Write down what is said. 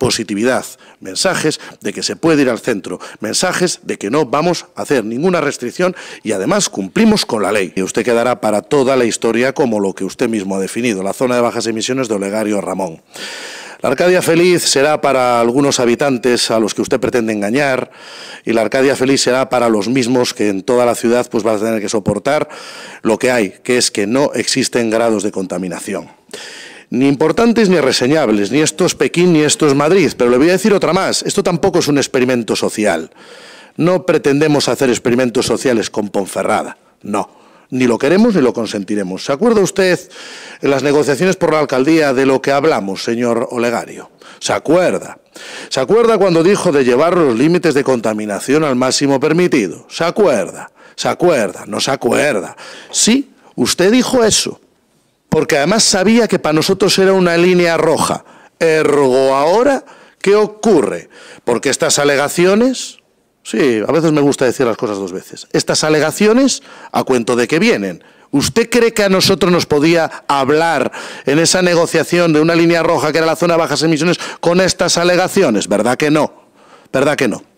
positividad, mensajes de que se puede ir al centro, mensajes de que no vamos a hacer ninguna restricción y además cumplimos con la ley. Y usted quedará para toda la historia como lo que usted mismo ha definido, la zona de bajas emisiones de Olegario Ramón. La Arcadia feliz será para algunos habitantes a los que usted pretende engañar y la Arcadia feliz será para los mismos que en toda la ciudad pues van a tener que soportar lo que hay, que es que no existen grados de contaminación ni importantes ni reseñables, ni esto es Pekín ni esto es Madrid, pero le voy a decir otra más, esto tampoco es un experimento social. No pretendemos hacer experimentos sociales con Ponferrada, no. Ni lo queremos ni lo consentiremos. ¿Se acuerda usted en las negociaciones por la alcaldía de lo que hablamos, señor Olegario? ¿Se acuerda? ¿Se acuerda cuando dijo de llevar los límites de contaminación al máximo permitido? ¿Se acuerda? ¿Se acuerda? ¿No se acuerda? Sí, usted dijo eso porque además sabía que para nosotros era una línea roja. Ergo ahora, ¿qué ocurre? Porque estas alegaciones, sí, a veces me gusta decir las cosas dos veces, estas alegaciones, a cuento de que vienen. ¿Usted cree que a nosotros nos podía hablar en esa negociación de una línea roja que era la zona de bajas emisiones con estas alegaciones? ¿Verdad que no? ¿Verdad que no?